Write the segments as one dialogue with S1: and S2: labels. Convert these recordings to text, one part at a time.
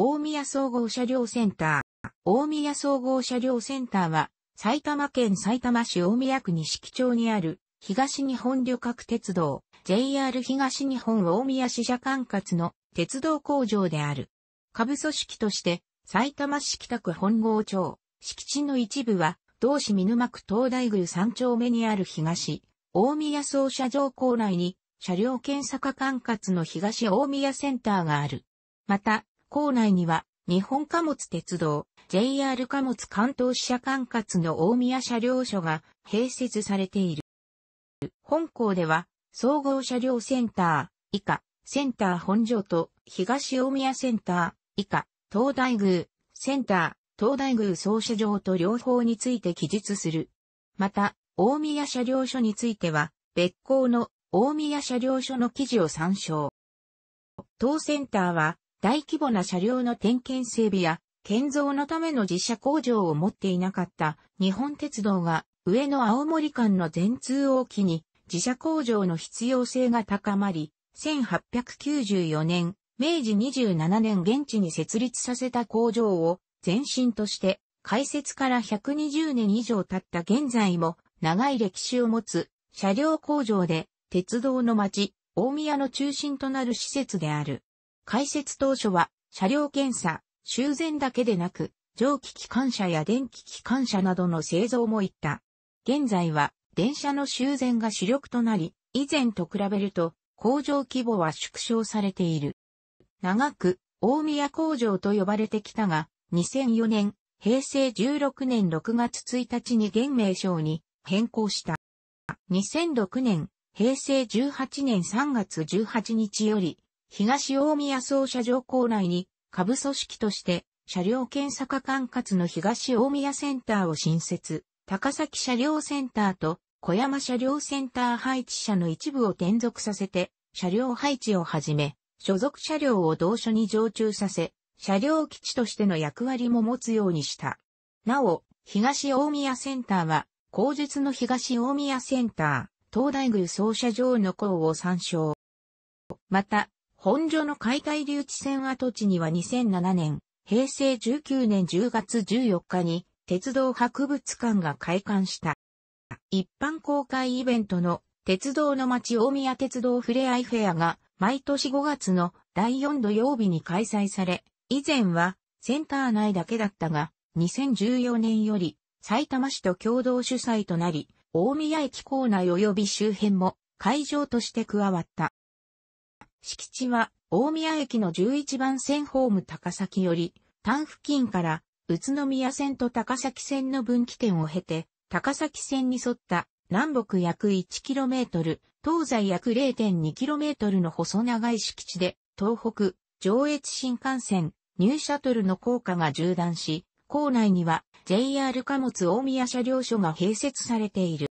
S1: 大宮総合車両センター。大宮総合車両センターは、埼玉県埼玉市大宮区西木町にある、東日本旅客鉄道、JR 東日本大宮支社管轄の鉄道工場である。下部組織として、埼玉市北区本郷町、敷地の一部は、同市見沼区東大宮三丁目にある東、大宮総車場構内に、車両検査課管轄の東大宮センターがある。また、構内には、日本貨物鉄道、JR 貨物関東支社管轄の大宮車両所が併設されている。本校では、総合車両センター、以下、センター本所と東大宮センター、以下、東大宮、センター、東大宮総車場と両方について記述する。また、大宮車両所については、別校の大宮車両所の記事を参照。当センターは、大規模な車両の点検整備や建造のための自社工場を持っていなかった日本鉄道が上の青森間の全通を機に自社工場の必要性が高まり、1894年、明治27年現地に設立させた工場を前身として開設から120年以上経った現在も長い歴史を持つ車両工場で鉄道の町、大宮の中心となる施設である。開設当初は、車両検査、修繕だけでなく、蒸気機関車や電気機関車などの製造もいった。現在は、電車の修繕が主力となり、以前と比べると、工場規模は縮小されている。長く、大宮工場と呼ばれてきたが、2004年、平成16年6月1日に現名称に変更した。2006年、平成18年3月18日より、東大宮総車場構内に、下部組織として、車両検査課管轄の東大宮センターを新設、高崎車両センターと小山車両センター配置車の一部を転属させて、車両配置をはじめ、所属車両を同所に常駐させ、車両基地としての役割も持つようにした。なお、東大宮センターは、後述の東大宮センター、東大宮総車場の校を参照。また、本所の解体留置線跡地には2007年、平成19年10月14日に鉄道博物館が開館した。一般公開イベントの鉄道の街大宮鉄道ふれあいフェアが毎年5月の第4土曜日に開催され、以前はセンター内だけだったが、2014年より埼玉市と共同主催となり、大宮駅構内及び周辺も会場として加わった。敷地は、大宮駅の11番線ホーム高崎より、丹付近から、宇都宮線と高崎線の分岐点を経て、高崎線に沿った南北約 1km、東西約 0.2km の細長い敷地で、東北、上越新幹線、ニューシャトルの効果が縦断し、構内には JR 貨物大宮車両所が併設されている。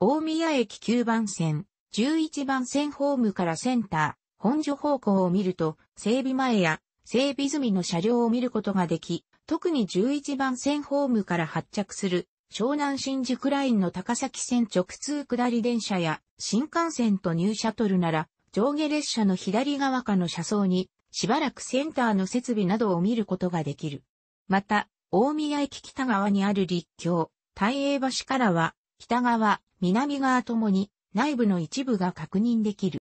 S1: 大宮駅9番線、11番線ホームからセンター、本所方向を見ると、整備前や整備済みの車両を見ることができ、特に11番線ホームから発着する湘南新宿ラインの高崎線直通下り電車や新幹線と入車取るトルなら上下列車の左側かの車窓にしばらくセンターの設備などを見ることができる。また、大宮駅北側にある立橋、大英橋からは北側、南側ともに内部の一部が確認できる。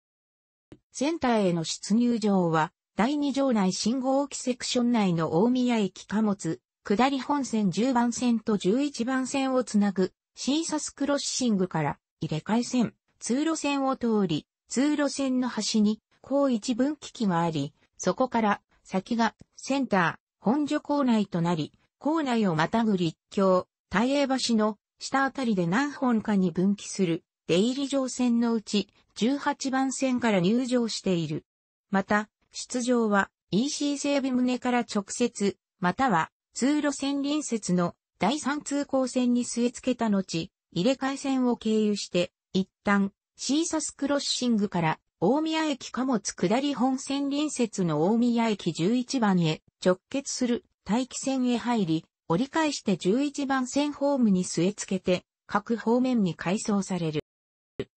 S1: センターへの出入場は、第2条内信号機セクション内の大宮駅貨物、下り本線10番線と11番線をつなぐ、新札。サスクロッシングから入れ替え線、通路線を通り、通路線の端に、高一分岐器があり、そこから先がセンター、本所構内となり、構内をまたぐ立橋、大英橋の下あたりで何本かに分岐する出入り場線のうち18番線から入場している。また、出場は EC 整備棟から直接、または通路線隣接の第3通行線に据え付けた後、入れ替え線を経由して、一旦、シーサスクロッシングから大宮駅貨物下り本線隣接の大宮駅11番へ直結する待機線へ入り、折り返して11番線ホームに据え付けて、各方面に改装される。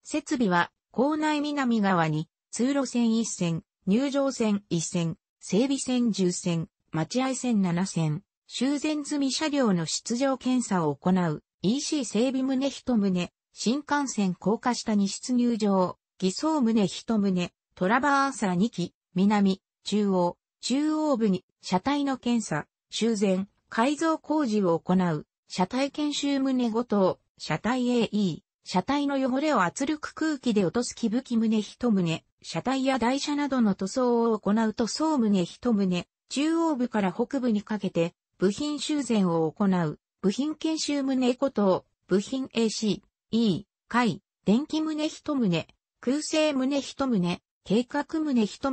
S1: 設備は、校内南側に、通路線1線、入場線1線、整備線10線、待合線7線、修繕済み車両の出場検査を行う、EC 整備棟1棟、新幹線高架下に出入場、偽装棟1棟、トラバーサー2機、南、中央、中央部に、車体の検査、修繕、改造工事を行う、車体研修棟5等、車体 AE、車体の汚れを圧力空気で落とす木吹胸一棟、車体や台車などの塗装を行う塗装棟一棟、中央部から北部にかけて、部品修繕を行う、部品研修棟こと部品 AC、E、海、電気棟一棟、空性棟一棟、計画棟一棟、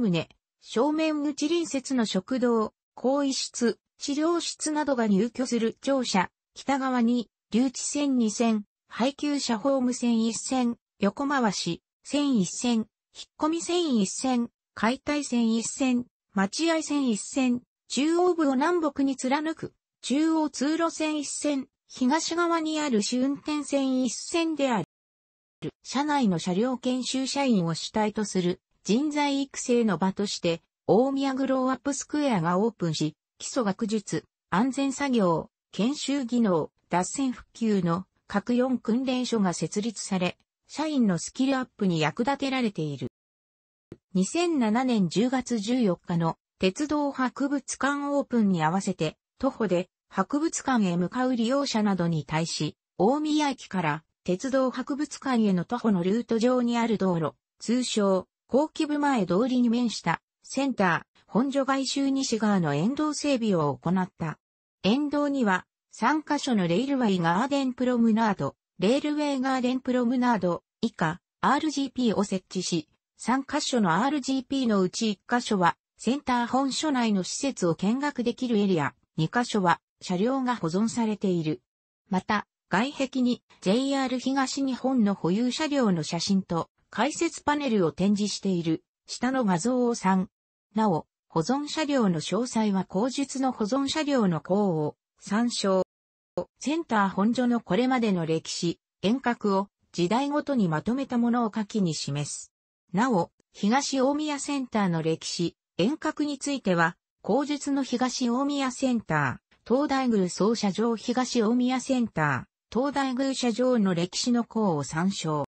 S1: 正面口隣接の食堂、更衣室、治療室などが入居する庁舎、北側に、留置線2 0配給車ホーム線一線、横回し、線一線、引っ込み線一線、解体線一線、待合線一線、中央部を南北に貫く、中央通路線一線、東側にある主運転線一線である。車内の車両研修社員を主体とする人材育成の場として、大宮グローアップスクエアがオープンし、基礎学術、安全作業、研修技能、脱線復旧の各4訓練所が設立され、社員のスキルアップに役立てられている。2007年10月14日の鉄道博物館オープンに合わせて、徒歩で博物館へ向かう利用者などに対し、大宮駅から鉄道博物館への徒歩のルート上にある道路、通称、後期部前通りに面したセンター、本所外周西側の沿道整備を行った。沿道には3カ所のレイルウェイガーデンプロムナード、レールウェイガーデンプロムナード以下 RGP を設置し、3カ所の RGP のうち1カ所はセンター本所内の施設を見学できるエリア、2カ所は車両が保存されている。また、外壁に JR 東日本の保有車両の写真と解説パネルを展示している下の画像を3。なお、保存車両の詳細は後述の保存車両の項を参照。センター本所のこれまでの歴史、遠隔を時代ごとにまとめたものを下記に示す。なお、東大宮センターの歴史、遠隔については、後述の東大宮センター、東大宮総社場東大宮センター、東大宮社場の歴史の項を参照。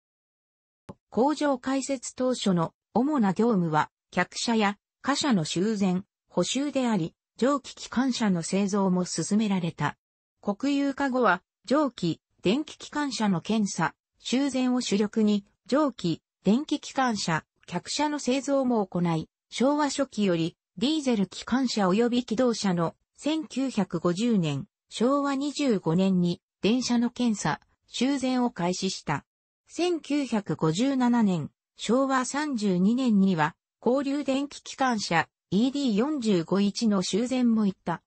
S1: 工場開設当初の主な業務は、客車や貨車の修繕、補修であり、蒸気機関車の製造も進められた。国有化後は、蒸気、電気機関車の検査、修繕を主力に、蒸気、電気機関車、客車の製造も行い、昭和初期より、ディーゼル機関車及び機動車の1950年、昭和25年に電車の検査、修繕を開始した。1957年、昭和32年には、交流電気機関車 ED451 の修繕も行った。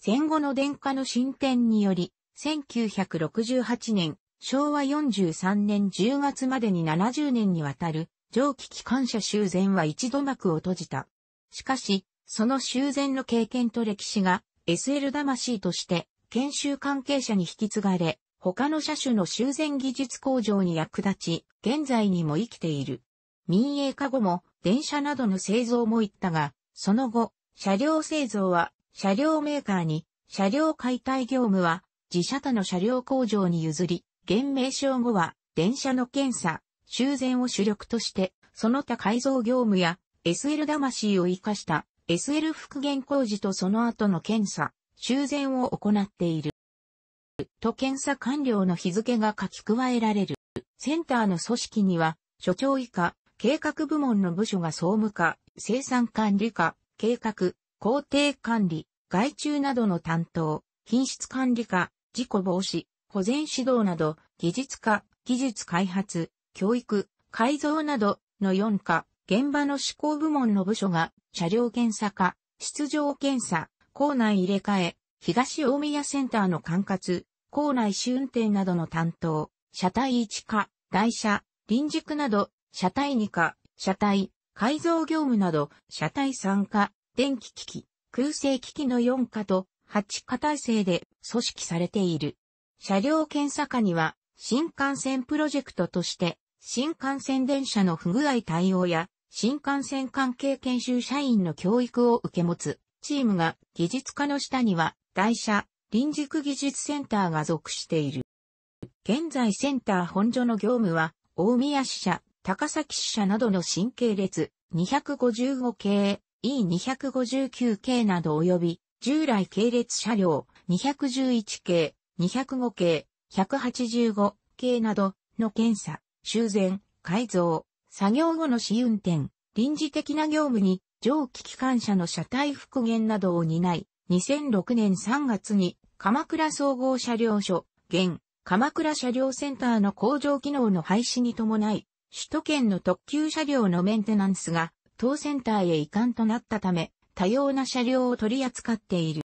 S1: 戦後の電化の進展により、1968年、昭和43年10月までに70年にわたる蒸気機関車修繕は一度幕を閉じた。しかし、その修繕の経験と歴史が SL 魂として研修関係者に引き継がれ、他の車種の修繕技術工場に役立ち、現在にも生きている。民営化後も電車などの製造も行ったが、その後、車両製造は車両メーカーに、車両解体業務は、自社他の車両工場に譲り、現名称後は、電車の検査、修繕を主力として、その他改造業務や、SL 魂を活かした、SL 復元工事とその後の検査、修繕を行っている。と検査完了の日付が書き加えられる。センターの組織には、所長以下、計画部門の部署が総務課、生産管理課、計画、工程管理、外注などの担当、品質管理課、事故防止、保全指導など、技術課、技術開発、教育、改造などの4課、現場の施行部門の部署が、車両検査課、出場検査、校内入れ替え、東大宮センターの管轄、校内試運転などの担当、車体1課、台車、臨時区など、車体2課、車体、改造業務など、車体3課、電気機器、空製機器の4課と8課体制で組織されている。車両検査課には、新幹線プロジェクトとして、新幹線電車の不具合対応や、新幹線関係研修社員の教育を受け持つ、チームが技術課の下には、台車、臨時区技術センターが属している。現在センター本所の業務は、大宮支社、高崎支社などの新系列255系、E259 系など及び、従来系列車両211系、205系、185系などの検査、修繕、改造、作業後の試運転、臨時的な業務に蒸気機関車の車体復元などを担い、2006年3月に鎌倉総合車両所、現鎌倉車両センターの工場機能の廃止に伴い、首都圏の特急車両のメンテナンスが当センターへ移管となったため、多様な車両を取り扱っている。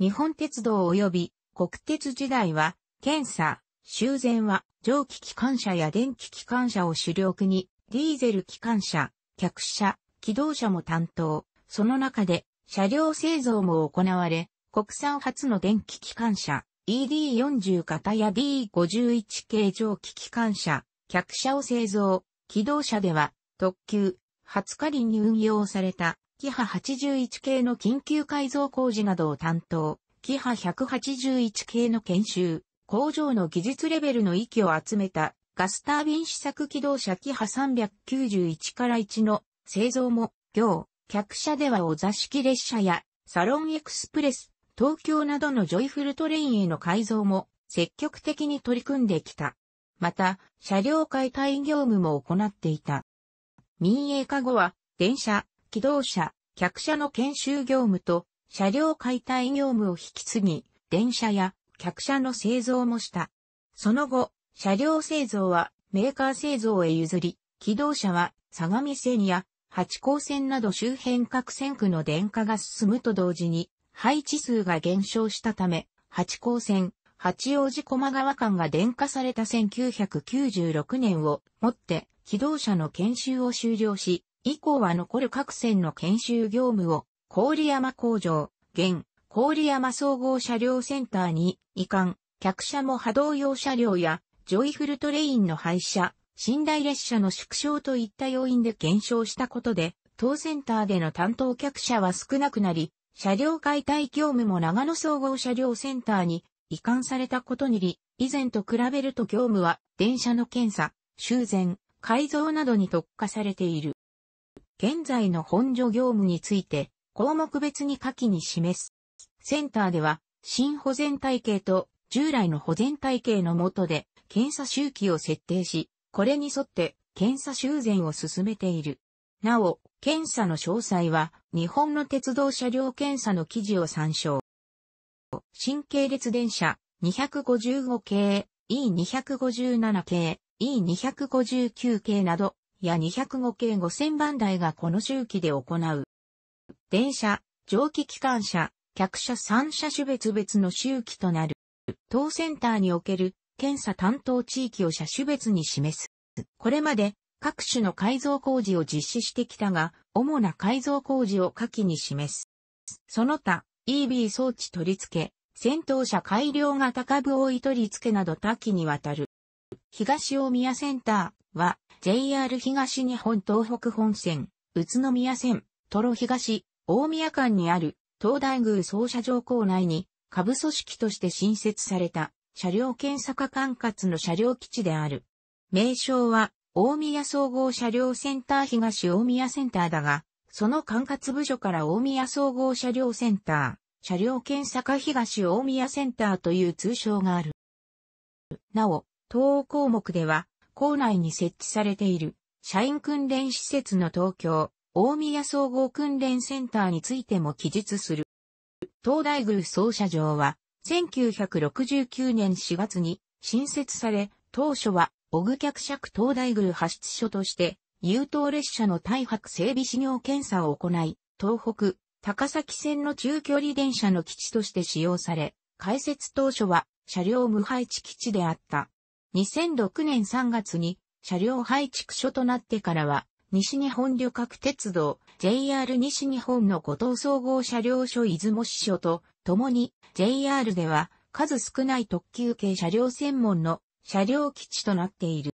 S1: 日本鉄道及び国鉄時代は、検査、修繕は蒸気機関車や電気機関車を主力に、ディーゼル機関車、客車、機動車も担当。その中で、車両製造も行われ、国産初の電気機関車、ED40 型や D51 系蒸気機関車、客車を製造。機動車では、特急、20日に運用された、キハ81系の緊急改造工事などを担当、キハ181系の研修、工場の技術レベルの域を集めた、ガスタービン試作機動車キハ391から1の製造も、行、客車ではお座敷列車や、サロンエクスプレス、東京などのジョイフルトレインへの改造も、積極的に取り組んできた。また、車両解体業務も行っていた。民営化後は、電車、機動車、客車の研修業務と、車両解体業務を引き継ぎ、電車や客車の製造もした。その後、車両製造はメーカー製造へ譲り、機動車は相模線や八高線など周辺各線区の電化が進むと同時に、配置数が減少したため、八高線、八王子駒川間が電化された1996年をもって機動車の研修を終了し、以降は残る各線の研修業務を、郡山工場、現、郡山総合車両センターに移管、客車も波動用車両や、ジョイフルトレインの廃車、寝台列車の縮小といった要因で減少したことで、当センターでの担当客車は少なくなり、車両解体業務も長野総合車両センターに移管されたことにり、以前と比べると業務は電車の検査、修繕、改造などに特化されている。現在の本所業務について、項目別に下記に示す。センターでは、新保全体系と従来の保全体系の下で、検査周期を設定し、これに沿って検査修繕を進めている。なお、検査の詳細は、日本の鉄道車両検査の記事を参照。新系列電車255系、E257 系、E259 系など、や205系5000番台がこの周期で行う。電車、蒸気機関車、客車3車種別々の周期となる。当センターにおける検査担当地域を車種別に示す。これまで各種の改造工事を実施してきたが、主な改造工事を下記に示す。その他、EB 装置取り付け、戦闘車改良型株追い取り付けなど多岐にわたる。東大宮センターは JR 東日本東北本線、宇都宮線、トロ東、大宮間にある東大宮総車場構内に下部組織として新設された車両検査課管轄の車両基地である。名称は大宮総合車両センター東大宮センターだが、その管轄部署から大宮総合車両センター、車両検査課東大宮センターという通称がある。なお、東欧項目では、校内に設置されている社員訓練施設の東京、大宮総合訓練センターについても記述する。東大宮総社場は、1969年4月に新設され、当初は、小グ客尺東大宮派出所として、優等列車の大白整備資料検査を行い、東北、高崎線の中距離電車の基地として使用され、開設当初は車両無配置基地であった。2006年3月に車両配置区所となってからは、西日本旅客鉄道 JR 西日本の五島総合車両所出雲支所と共に JR では数少ない特急系車両専門の車両基地となっている。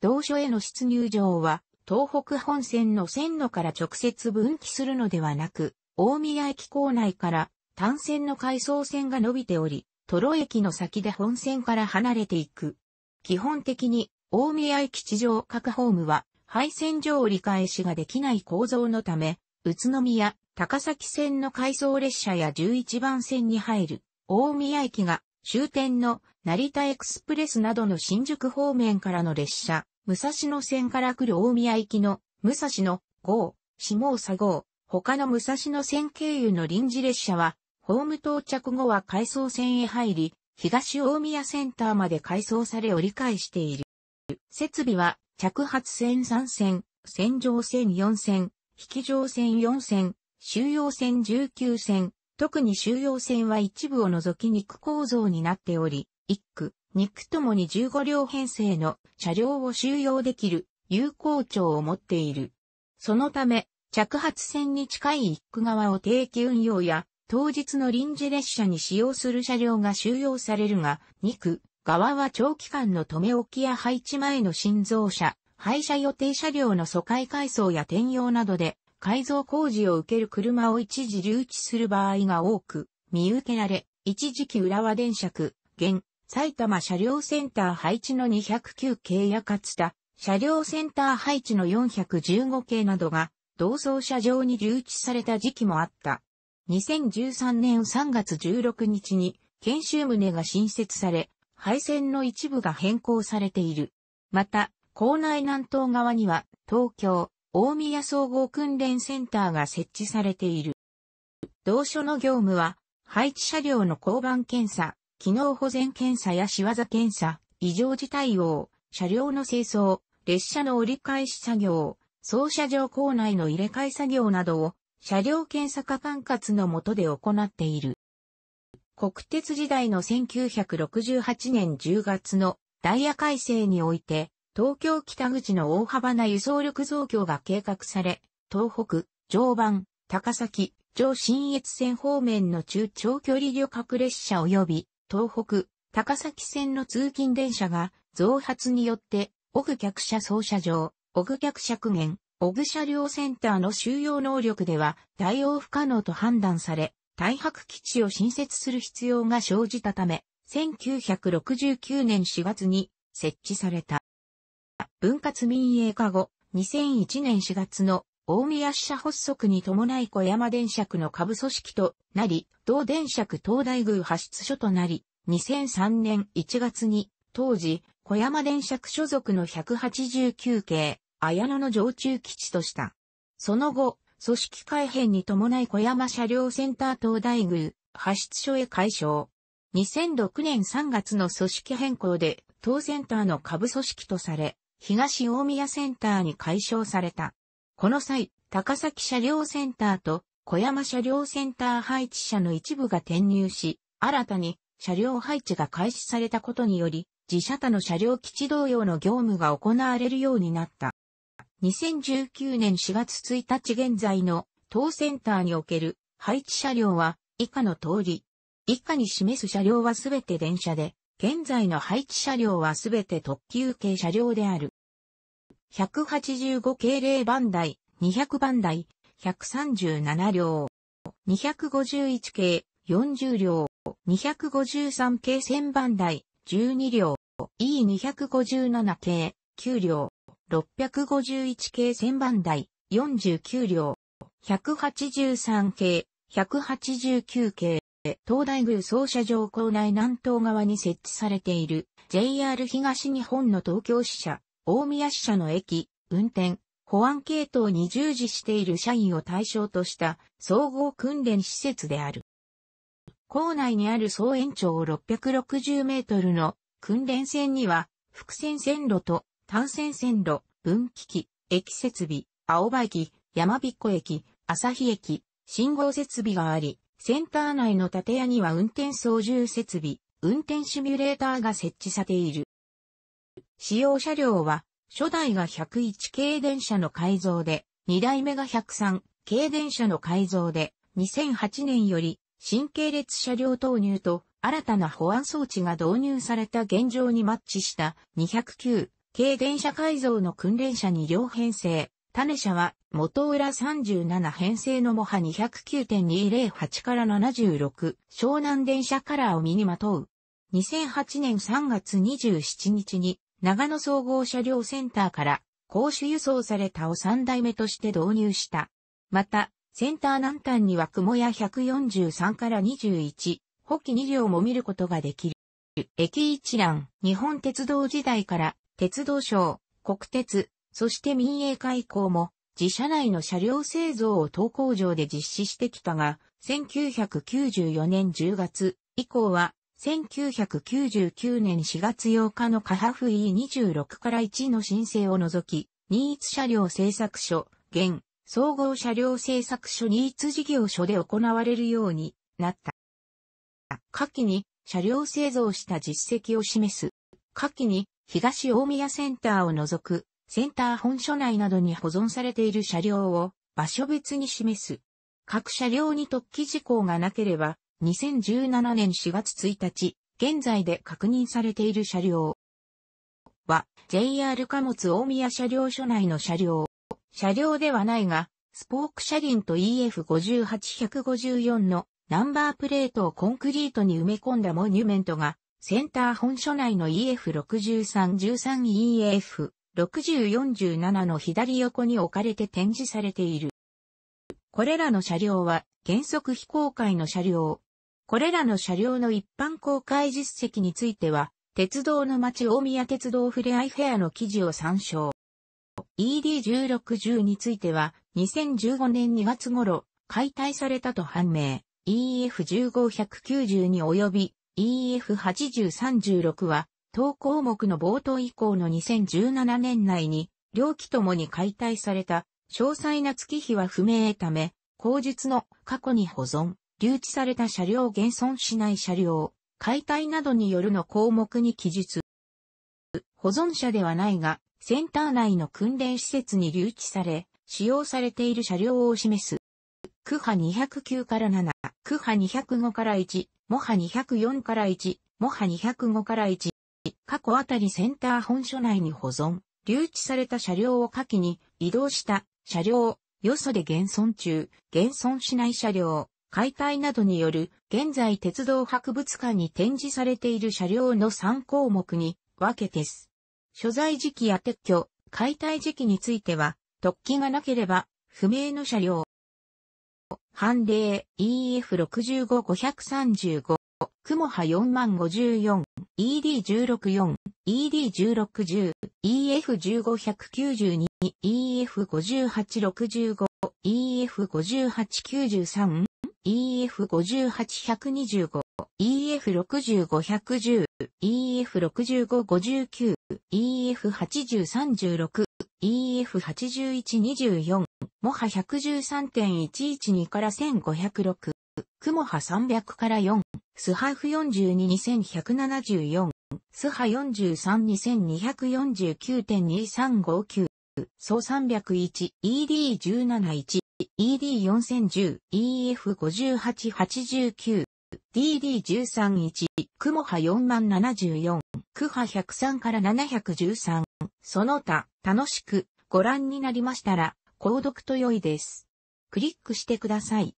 S1: 同所への出入場は東北本線の線路から直接分岐するのではなく、大宮駅構内から単線の回送線が伸びており、トロ駅の先で本線から離れていく。基本的に、大宮駅地上各ホームは、廃線上折り返しができない構造のため、宇都宮、高崎線の回送列車や11番線に入る、大宮駅が終点の成田エクスプレスなどの新宿方面からの列車、武蔵野線から来る大宮行きの武蔵野号、下総号、他の武蔵野線経由の臨時列車はホーム到着後は回送線へ入り、東大宮センターまで回送され折り返している。設備は、着発線3線、線上線4線、引き上線4線、収容線19線、特に収容線は一部を除き肉構造になっており、1区、2区ともに15両編成の車両を収容できる有効長を持っている。そのため、着発線に近い1区側を定期運用や当日の臨時列車に使用する車両が収容されるが、2区側は長期間の留め置きや配置前の新造車、廃車予定車両の疎開改装や転用などで改造工事を受ける車を一時留置する場合が多く、見受けられ、一時期浦和電車区、現、埼玉車両センター配置の209系や勝田、車両センター配置の415系などが、同走車上に留置された時期もあった。2013年3月16日に研修棟が新設され、配線の一部が変更されている。また、校内南東側には東京、大宮総合訓練センターが設置されている。同所の業務は、配置車両の交番検査、機能保全検査や仕業検査、異常事態応、車両の清掃、列車の折り返し作業、操車場構内の入れ替え作業などを車両検査課管轄の下で行っている。国鉄時代の1968年10月のダイヤ改正において、東京北口の大幅な輸送力増強が計画され、東北、常磐、高崎、上新越線方面の中長距離旅客列車及び、東北、高崎線の通勤電車が増発によって、オグ客車操車場、オグ客車区間、オブ車両センターの収容能力では対応不可能と判断され、大白基地を新設する必要が生じたため、1969年4月に設置された。分割民営化後、2001年4月の大宮支社発足に伴い小山電車区の下部組織となり、同電車区東大宮派出所となり、2003年1月に当時小山電車区所属の189系綾野の常駐基地とした。その後、組織改編に伴い小山車両センター東大宮、派出所へ解消。2006年3月の組織変更で、当センターの下部組織とされ、東大宮センターに解消された。この際、高崎車両センターと小山車両センター配置車の一部が転入し、新たに車両配置が開始されたことにより、自社他の車両基地同様の業務が行われるようになった。2019年4月1日現在の当センターにおける配置車両は以下の通り。以下に示す車両はすべて電車で、現在の配置車両はすべて特急系車両である。185系0番台、200番台、137両、251系40両、253系1000番台、12両、E257 系9両、651系1番台、49両、183系、189系、東大宮総社城構内南東側に設置されている JR 東日本の東京支社、大宮支社の駅、運転、保安系統に従事している社員を対象とした総合訓練施設である。校内にある総延長660メートルの訓練線には、伏線線路と単線線路、分岐器、駅設備、青葉駅、山彦駅、朝日駅、信号設備があり、センター内の建屋には運転操縦設備、運転シミュレーターが設置されている。使用車両は、初代が101系電車の改造で、2代目が103系電車の改造で、2008年より新系列車両投入と新たな保安装置が導入された現状にマッチした209軽電車改造の訓練車に両編成、種車は元浦37編成のモハ209.208から76、湘南電車カラーを身にまとう。2008年3月27日に長野総合車両センターから公主輸送されたを3代目として導入した。また、センター南端には雲屋143から21、補機2両も見ることができる。駅一覧、日本鉄道時代から鉄道省、国鉄、そして民営開港も、自社内の車両製造を投工場で実施してきたが、1994年10月以降は、1999年4月8日のカハフ E26 から1の申請を除き、新ツ車両製作所、現、総合車両製作所新ツ事業所で行われるようになった。下記に車両製造した実績を示す。下記に東大宮センターを除く、センター本所内などに保存されている車両を場所別に示す。各車両に突起事項がなければ、2017年4月1日、現在で確認されている車両は、JR 貨物大宮車両所内の車両。車両ではないが、スポーク車輪と EF58154 のナンバープレートをコンクリートに埋め込んだモニュメントがセンター本所内の EF6313EF。6047の左横に置かれて展示されている。これらの車両は原則非公開の車両。これらの車両の一般公開実績については、鉄道の町大宮鉄道ふれあいフェアの記事を参照。ED1610 については、2015年2月頃、解体されたと判明。EF15190 に及び、EF8036 は、当項目の冒頭以降の2017年内に、両機ともに解体された、詳細な月日は不明ため、後述の過去に保存、留置された車両現存しない車両、解体などによるの項目に記述。保存者ではないが、センター内の訓練施設に留置され、使用されている車両を示す。区派209から7、区派205から1、モ派204から1、モ派205から1、過去あたりセンター本所内に保存、留置された車両を下記に移動した車両、よそで現存中、現存しない車両、解体などによる現在鉄道博物館に展示されている車両の3項目に分けてす。所在時期や撤去、解体時期については、突起がなければ不明の車両、判例 EF65-535、雲波4054、ED16-4、ED16-10、EF15-192、EF58-65、EF58-93、EF58-125、EF65-110、EF65-59、EF80-36、EF8124、モハ113.112から1506、クモハ300から4、スハフ422174、スハ432249.2359、総301、ED171、ED4010、EF5889、DD131、モハ4074、クハ103から713、その他、楽しくご覧になりましたら、購読と良いです。クリックしてください。